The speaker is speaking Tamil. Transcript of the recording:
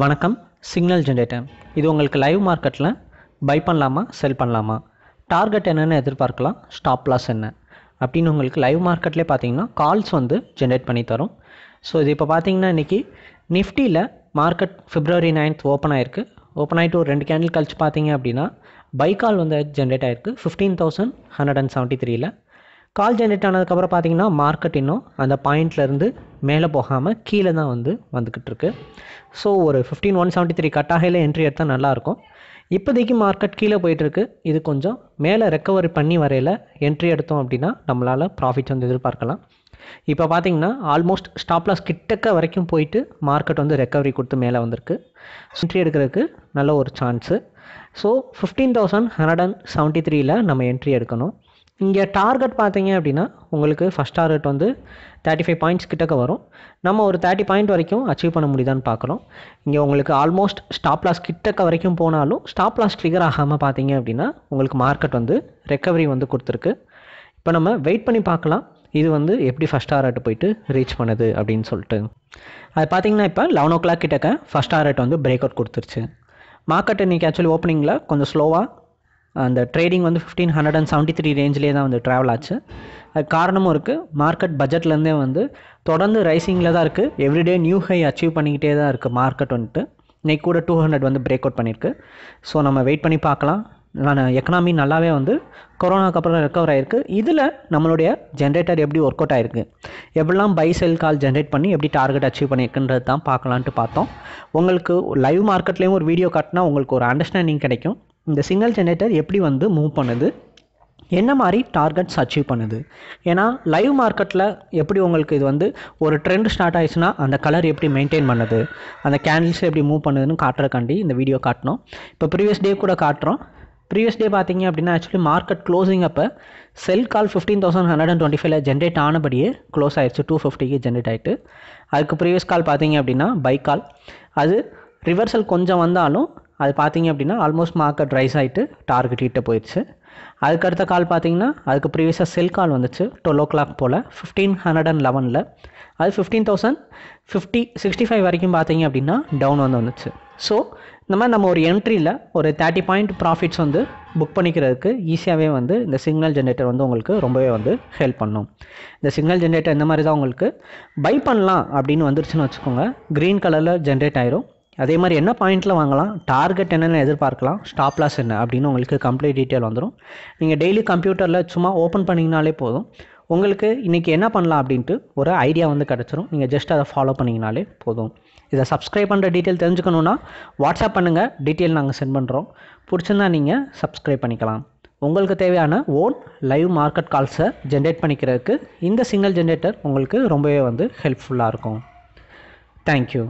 வணக்கம் சிக்னல் ஜென்ரேட்டர் இது உங்களுக்கு லைவ் மார்க்கெட்டில் பை பண்ணலாமா செல் பண்ணலாமா டார்கெட் என்னென்னு எதிர்பார்க்கலாம் ஸ்டாப் லாஸ் என்ன அப்படின்னு உங்களுக்கு லைவ் மார்க்கெட்லேயே பார்த்தீங்கன்னா கால்ஸ் வந்து ஜென்ரேட் பண்ணி தரும் ஸோ இது இப்போ பார்த்தீங்கன்னா இன்றைக்கி நிஃப்டியில் மார்க்கெட் ஃபிப்ரவரி நைன்த் ஓப்பன் ஆகிருக்கு ஓப்பன் ஆகிட்டு ஒரு ரெண்டு கேண்டில் கழிச்சு பார்த்தீங்க அப்படின்னா பை கால் வந்து ஜென்ரேட் ஆகிருக்கு fifteen thousand hundred and seventy த்ரீயில் கால் ஜென்ரேட் ஆனதுக்கப்புறம் பார்த்தீங்கன்னா மார்க்கெட் இன்னும் அந்த பாயிண்ட்லேருந்து மேலே போகாமல் கீழே தான் வந்து வந்துக்கிட்டு இருக்கு ஸோ ஒரு ஃபிஃப்டீன் ஒன் செவன்ட்டி த்ரீ கட்டாகையில் என்ட்ரி எடுத்தால் நல்லாயிருக்கும் இப்போதைக்கு மார்க்கெட் கீழே போயிட்டுருக்கு இது கொஞ்சம் மேலே ரெக்கவரி பண்ணி வரையில் என்ட்ரி எடுத்தோம் அப்படின்னா நம்மளால் ப்ராஃபிட் வந்து எதிர்பார்க்கலாம் இப்போ பார்த்தீங்கன்னா ஆல்மோஸ்ட் ஸ்டாப்லாஸ் கிட்டக்க வரைக்கும் போயிட்டு மார்க்கெட் வந்து ரெக்கவரி கொடுத்து மேலே வந்திருக்கு என்ட்ரி எடுக்கிறதுக்கு நல்ல ஒரு chance so fifteen thousand hundred and seventy த்ரீயில் நம்ம என்ட்ரி எடுக்கணும் இங்கே டார்கெட் பார்த்தீங்க அப்படின்னா உங்களுக்கு ஃபஸ்ட் டார்கெட் வந்து தேர்ட்டி ஃபைவ் பாயிண்ட்ஸ் கிட்டக்க வரும் நம்ம ஒரு தேர்ட்டி பாயிண்ட் வரைக்கும் அச்சீவ் பண்ண முடியுதான்னு பார்க்குறோம் இங்கே உங்களுக்கு ஆல்மோஸ்ட் ஸ்டாப் லாஸ் கிட்டக்க வரைக்கும் போனாலும் ஸ்டாப் லாஸ் ட்ரிகர் ஆகாமல் பார்த்தீங்க அப்படின்னா உங்களுக்கு மார்க்கெட் வந்து ரெக்கவரி வந்து கொடுத்துருக்கு இப்போ நம்ம வெயிட் பண்ணி பார்க்கலாம் இது வந்து எப்படி ஃபஸ்ட் டார்கெட் போயிட்டு ரீச் பண்ணுது அப்படின்னு சொல்லிட்டு அது பார்த்தீங்கன்னா இப்போ லெவன் ஓ கிளாக் கிட்டக்க ஃபஸ்ட் டார்கெட் வந்து பிரேக் அவுட் கொடுத்துருச்சு மார்க்கெட் இன்றைக்கி ஆக்சுவலி ஓப்பனிங்கில் கொஞ்சம் ஸ்லோவாக அந்த ட்ரேடிங் வந்து fifteen hundred and seventy three ரேஞ்சிலே தான் வந்து ட்ராவல் ஆச்சு அது காரணமும் இருக்குது மார்க்கெட் பட்ஜெட்லேருந்தே வந்து தொடர்ந்து ரைசிங்கில் தான் இருக்குது எவ்ரிடே நியூ ஹை அச்சீவ் பண்ணிக்கிட்டே தான் இருக்குது மார்க்கெட் வந்துட்டு இன்றைக்கி கூட டூ ஹண்ட்ரட் வந்து பிரேக் அவுட் பண்ணியிருக்கு ஸோ நம்ம வெயிட் பண்ணி பார்க்கலாம் நான் எக்கனாமி நல்லாவே வந்து கொரோனாக்கப்புறம் அப்புறம் ரெக்கவர் ஆகிருக்கு இதில் நம்மளுடைய ஜென்ரேட்டர் எப்படி ஒர்க் அவுட் ஆகிருக்கு எப்படிலாம் பை செல் கால் ஜென்ரேட் பண்ணி எப்படி டார்கெட் அச்சீவ் பண்ணியிருக்குன்றது தான் பார்க்கலான்ட்டு பார்த்தோம் உங்களுக்கு லைவ் மார்க்கெட்லேயும் ஒரு வீடியோ காட்டினா உங்களுக்கு ஒரு அண்டர்ஸ்டாண்டிங் கிடைக்கும் இந்த சிக்னல் ஜென்ரேட்டர் எப்படி வந்து மூவ் பண்ணுது என்ன மாதிரி டார்கெட்ஸ் அச்சீவ் பண்ணுது ஏன்னா லைவ் மார்க்கெட்டில் எப்படி உங்களுக்கு இது வந்து ஒரு ட்ரெண்ட் ஸ்டார்ட் ஆயிடுச்சுன்னா அந்த கலர் எப்படி மெயின்டைன் பண்ணுது அந்த கேண்டில்ஸ் எப்படி மூவ் பண்ணுதுன்னு காட்டுறக்காண்டி இந்த வீடியோ காட்டணும் இப்போ ப்ரீவியஸ் டே கூட காட்டுறோம் ப்ரீவியஸ் டே பார்த்தீங்க அப்படின்னா ஆக்சுவலி மார்க்கெட் க்ளோசிங் அப்போ sell call fifteen thousand hundred and twenty ஃபைவ்ல ஜென்ரேட் ஆனபடியே க்ளோஸ் ஆயிடுச்சு டூ ஃபிஃப்டிக்கு ஜென்ரேட் ஆகிட்டு அதுக்கு ப்ரீவியஸ் கால் பார்த்தீங்க அப்படின்னா பை கால் அது ரிவர்சல் கொஞ்சம் வந்தாலும் அது பார்த்தீங்க அப்படின்னா ஆல்மோஸ்ட் மார்க்கெட் ரைஸ் ஆகிட்டு டார்கெட் கிட்டே போயிடுச்சு அதுக்கு அடுத்த கால் பார்த்தீங்கன்னா அதுக்கு ப்ரீவியஸாக செல் கால் வந்துச்சு டுவெல் ஓ கிளாக் போல் ஃபிஃப்டீன் ஹண்ட்ரட் அண்ட் லெவனில் அது fifteen thousand fifty sixty five வரைக்கும் பார்த்தீங்க அப்படின்னா டவுன் வந்து வந்துச்சு ஸோ இந்த மாதிரி நம்ம ஒரு என்ட்ரியில் ஒரு தேர்ட்டி பாயிண்ட் ப்ராஃபிட்ஸ் வந்து புக் பண்ணிக்கிறதுக்கு ஈஸியாகவே வந்து இந்த சிக்னல் ஜென்ரேட்டர் வந்து உங்களுக்கு ரொம்பவே வந்து ஹெல்ப் பண்ணும் இந்த சிக்னல் ஜென்ரேட்டர் இந்த மாதிரி தான் உங்களுக்கு பை பண்ணலாம் அப்படின்னு வந்துருச்சுன்னு வச்சுக்கோங்க க்ரீன் கலரில் ஜென்ரேட் ஆயிரும் அதே மாதிரி என்ன பாயிண்ட்டில் வாங்கலாம் டார்கெட் என்னென்னு எதிர்பார்க்கலாம் ஸ்டாப் லாஸ் என்ன அப்படின்னு உங்களுக்கு கம்ப்ளீட் டீட்டெயில் வந்துடும் நீங்கள் டெய்லி கம்ப்யூட்டரில் சும்மா ஓப்பன் பண்ணிங்கனாலே போதும் உங்களுக்கு இன்றைக்கி என்ன பண்ணலாம் அப்படின்ட்டு ஒரு ஐடியா வந்து கிடச்சிரும் நீங்கள் ஜஸ்ட் அதை ஃபாலோ பண்ணிங்கனாலே போதும் இதை சப்ஸ்கிரைப் பண்ணுற டீட்டெயில் தெரிஞ்சுக்கணுன்னா வாட்ஸ்அப் பண்ணுங்கள் டீட்டெயில் நாங்கள் சென்ட் பண்ணுறோம் பிடிச்சிருந்தா நீங்கள் சப்ஸ்கிரைப் பண்ணிக்கலாம் உங்களுக்கு தேவையான ஓன் லைவ் மார்க்கெட் கால்ஸை ஜென்ரேட் பண்ணிக்கிறதுக்கு இந்த சிங்கிள் ஜென்ரேட்டர் உங்களுக்கு ரொம்பவே வந்து ஹெல்ப்ஃபுல்லாக இருக்கும் தேங்க்யூ